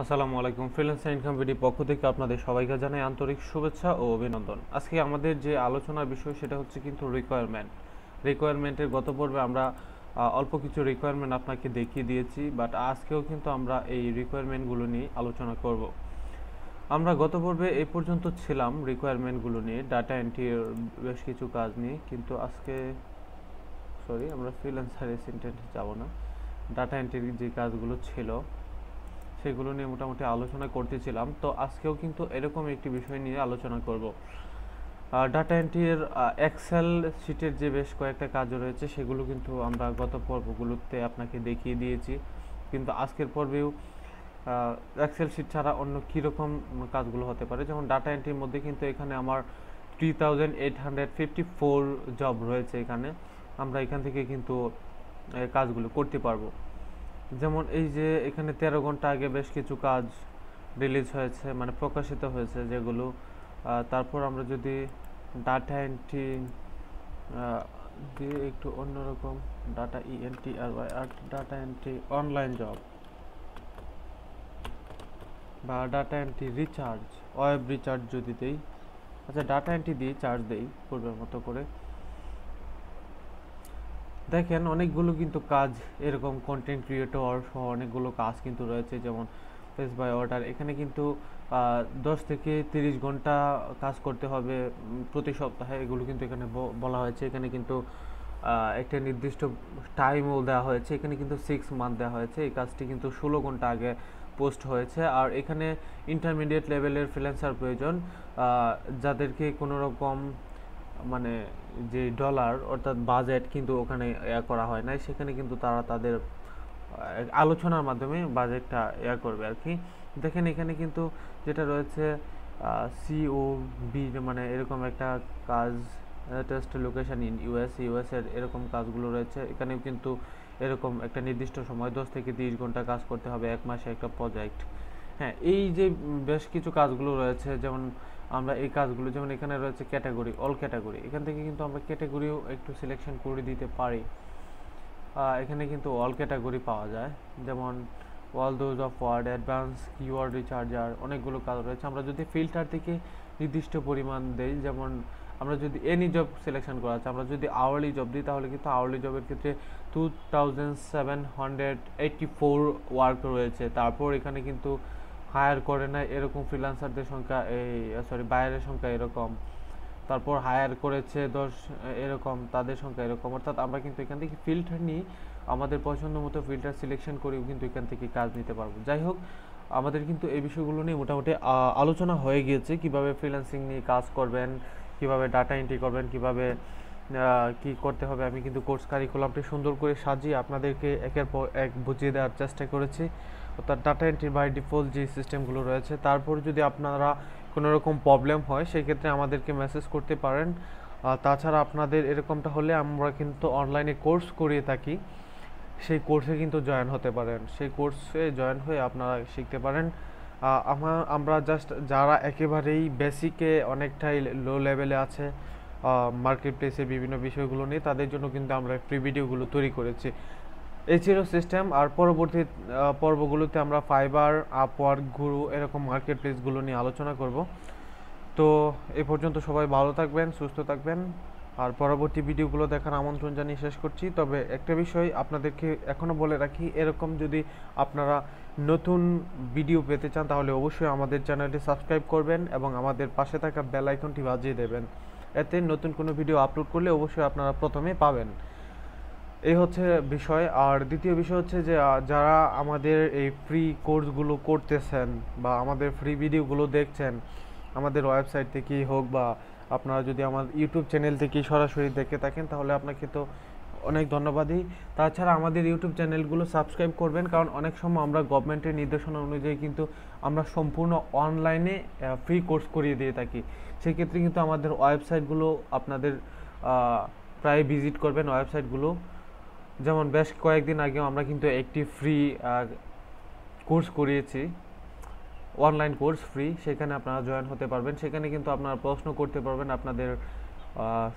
আসসালামু আলাইকুম freelance income ভিডি পক্ষ থেকে আপনাদের সবাইকে জানাই আন্তরিক শুভেচ্ছা ও অভিনন্দন আজকে আমাদের যে আলোচনার বিষয় সেটা হচ্ছে কিন্তু রিকোয়ারমেন্ট রিকোয়ারমেন্টের গত পর্বে আমরা অল্প কিছু রিকোয়ারমেন্ট আপনাকে দেখিয়ে দিয়েছি বাট আজকেও কিন্তু আমরা এই রিকোয়ারমেন্টগুলো নিয়ে আলোচনা করব আমরা গত পর্বে এ পর্যন্ত ছিলাম রিকোয়ারমেন্টগুলো নিয়ে ডাটা এন্ট্রির বেশ কিছু কাজ নিয়ে কিন্তু আজকে সরি আমরা ফ্রিল্যান্সার এসেন্টেন্ট যাব না ডাটা এন্ট্রির যে কাজগুলো ছিল সেগুলো নিয়ে মোটামুটি আলোচনা করতেছিলাম তো আজকেও কিন্তু এরকম একটি বিষয় নিয়ে আলোচনা করব ডাটা এন্ট্রির এক্সেল শিটের যে বেশ কয়েকটা কাজ রয়েছে সেগুলো কিন্তু আমরা গত পর্বগুলোতে আপনাকে দেখিয়ে দিয়েছি কিন্তু আজকের পর্বেও এক্সেল শিট ছাড়া অন্য কীরকম কাজগুলো হতে পারে যেমন ডাটা এন্ট্রির মধ্যে কিন্তু এখানে আমার three thousand eight hundred fifty four job রয়েছে এখানে আমরা এখান থেকে কিন্তু কাজগুলো করতে পারবো যেমন এই যে এখানে তেরো ঘন্টা আগে বেশ কিছু কাজ রিলিজ হয়েছে মানে প্রকাশিত হয়েছে যেগুলো তারপর আমরা যদি ডাটা এন্ট্রি দিয়ে একটু অন্যরকম ডাটা ইএনটি আর ওয়াই আর ডাটা এন্ট্রি অনলাইন জব বা data entry research web research যদি দেই আচ্ছা ডাটা এন্ট্রি দিই চার্জ দেই পূর্বের মতো করে দেখেন অনেকগুলো কিন্তু কাজ এরকম কন্টেন্ট ক্রিয়েটর সহ অনেকগুলো কাজ কিন্তু রয়েছে যেমন ফেস বাই অর্ডার এখানে কিন্তু দশ থেকে তিরিশ ঘন্টা কাজ করতে হবে প্রতি সপ্তাহে এগুলো কিন্তু এখানে বলা হয়েছে এখানে কিন্তু একটা নির্দিষ্ট টাইমও দেওয়া হয়েছে এখানে কিন্তু সিক্স মান্থ দেওয়া হয়েছে এই কাজটি কিন্তু ষোলো ঘন্টা আগে পোস্ট হয়েছে আর এখানে ইন্টারমিডিয়েট লেভেলের ফ্রিল্যান্সার প্রয়োজন যাদেরকে কোনো রকম মানে যে ডলার অর্থাৎ বাজেট কিন্তু ওখানে করা হয় নাই সেখানে কিন্তু তারা তাদের আলোচনার মাধ্যমে বাজেটটা ইয়া করবে আর কি দেখেন এখানে কিন্তু যেটা রয়েছে সিও বি মানে এরকম একটা কাজ টেস্ট লোকেশন ইন ইউএস এর এরকম কাজগুলো রয়েছে এখানেও কিন্তু এরকম একটা নির্দিষ্ট সময় দশ থেকে তিরিশ ঘন্টা কাজ করতে হবে এক মাসে একটা প্রজেক্ট হ্যাঁ এই যে বেশ কিছু কাজগুলো রয়েছে যেমন আমরা এই কাজগুলো যেমন এখানে রয়েছে ক্যাটাগরি অল ক্যাটাগরি এখান থেকে কিন্তু আমরা ক্যাটাগরিও একটু সিলেকশন করে দিতে পারি এখানে কিন্তু অল ক্যাটাগরি পাওয়া যায় যেমন all those of word advance keyword researcher অনেকগুলো কাজ রয়েছে আমরা যদি ফিল্টার থেকে নির্দিষ্ট পরিমাণ দেই যেমন আমরা যদি এনি জব সিলেকশন করা আছে আমরা যদি আওয়ারলি জব দিই তাহলে কিন্তু আওয়ারলি জবের ক্ষেত্রে two thousand seven hundred eighty four work রয়েছে তারপর এখানে কিন্তু হায়ার করে না এরকম ফ্রিলান্সারদের সংখ্যা এই সরি বাইরের সংখ্যা এরকম তারপর হায়ার করেছে দশ এরকম তাদের সংখ্যা এরকম অর্থাৎ আমরা কিন্তু এখান থেকে ফিল্টার নিই আমাদের পছন্দ মতো ফিল্টার সিলেকশন করেও কিন্তু এখান থেকে কাজ নিতে পারবো যাই হোক আমাদের কিন্তু এই বিষয়গুলো নিয়ে মোটামুটি আলোচনা হয়ে গিয়েছে কিভাবে ফ্রিল্যান্সিং নিয়ে কাজ করবেন কিভাবে ডাটা এন্ট্রি করবেন কিভাবে কি করতে হবে আমি কিন্তু কোর্স কারিকুলামটি সুন্দর করে সাজিয়ে আপনাদেরকে একের পর এক বুঝিয়ে দেওয়ার চেষ্টা করেছি অর্থাৎ ডাটা এন্ট্রি বাই ডিফল্ট যে সিস্টেমগুলো রয়েছে তারপর যদি আপনারা কোনো রকম প্রবলেম হয় সেক্ষেত্রে আমাদেরকে মেসেজ করতে পারেন তাছাড়া আপনাদের এরকমটা হলে আমরা কিন্তু অনলাইনে কোর্স করিয়ে থাকি সেই কোর্সে কিন্তু জয়েন হতে পারেন সেই কোর্সে জয়েন হয়ে আপনারা শিখতে পারেন আমার আমরা জাস্ট যারা একেবারেই বেসিকে অনেকটাই লো লেভেলে আছে মার্কেট প্লেসের বিভিন্ন বিষয়গুলো নিয়ে তাদের জন্য কিন্তু আমরা ফ্রি ভিডিওগুলো তৈরি করেছি এছাড়াও সিস্টেম আর পরবর্তী পর্বগুলোতে আমরা ফাইবার আপওয়ার্ক গুরু এরকম মার্কেট প্লেসগুলো নিয়ে আলোচনা করব তো এ পর্যন্ত সবাই ভালো থাকবেন সুস্থ থাকবেন আর পরবর্তী ভিডিওগুলো দেখার আমন্ত্রণ জানিয়ে শেষ করছি তবে একটা বিষয় আপনাদেরকে এখনও বলে রাখি এরকম যদি আপনারা নতুন ভিডিও পেতে চান তাহলে অবশ্যই আমাদের চ্যানেলটি সাবস্ক্রাইব করবেন এবং আমাদের পাশে থাকা বেল আইকনটি বাজিয়ে দেবেন এতে নতুন কোনো ভিডিও আপলোড করলে অবশ্যই আপনারা প্রথমে পাবেন এই হচ্ছে বিষয় আর দ্বিতীয় বিষয় হচ্ছে যে যারা আমাদের এই ফ্রি কোর্সগুলো করতেছেন বা আমাদের ফ্রি ভিডিওগুলো দেখছেন আমাদের ওয়েবসাইট থেকেই হোক বা আপনারা যদি আমার ইউটিউব চ্যানেল থেকে সরাসরি দেখে থাকেন তাহলে আপনাকে তো অনেক ধন্যবাদই তাছাড়া আমাদের ইউটিউব চ্যানেলগুলো সাবস্ক্রাইব করবেন কারণ অনেক সময় আমরা গভর্নমেন্টের নির্দেশনা অনুযায়ী কিন্তু আমরা সম্পূর্ণ অনলাইনে ফ্রি কোর্স করিয়ে দিয়ে থাকি সেক্ষেত্রে কিন্তু আমাদের ওয়েবসাইটগুলো আপনাদের প্রায় ভিজিট করবেন ওয়েবসাইটগুলো যেমন বেশ কয়েকদিন আগেও আমরা কিন্তু একটি ফ্রি কোর্স করিয়েছি অনলাইন কোর্স ফ্রি সেখানে আপনারা জয়েন হতে পারবেন সেখানে কিন্তু আপনারা প্রশ্ন করতে পারবেন আপনাদের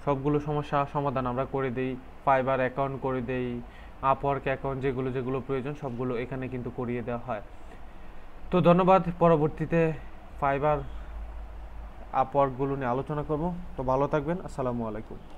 সবগুলো সমস্যা সমাধান আমরা করে দেই ফাইবার অ্যাকাউন্ট করে দেই আপওয়ার্ক অ্যাকাউন্ট যেগুলো যেগুলো প্রয়োজন সবগুলো এখানে কিন্তু করিয়ে দেওয়া হয় তো ধন্যবাদ পরবর্তীতে ফাইবার আপওয়ার্কগুলো নিয়ে আলোচনা করব তো ভালো থাকবেন আসসালামু আলাইকুম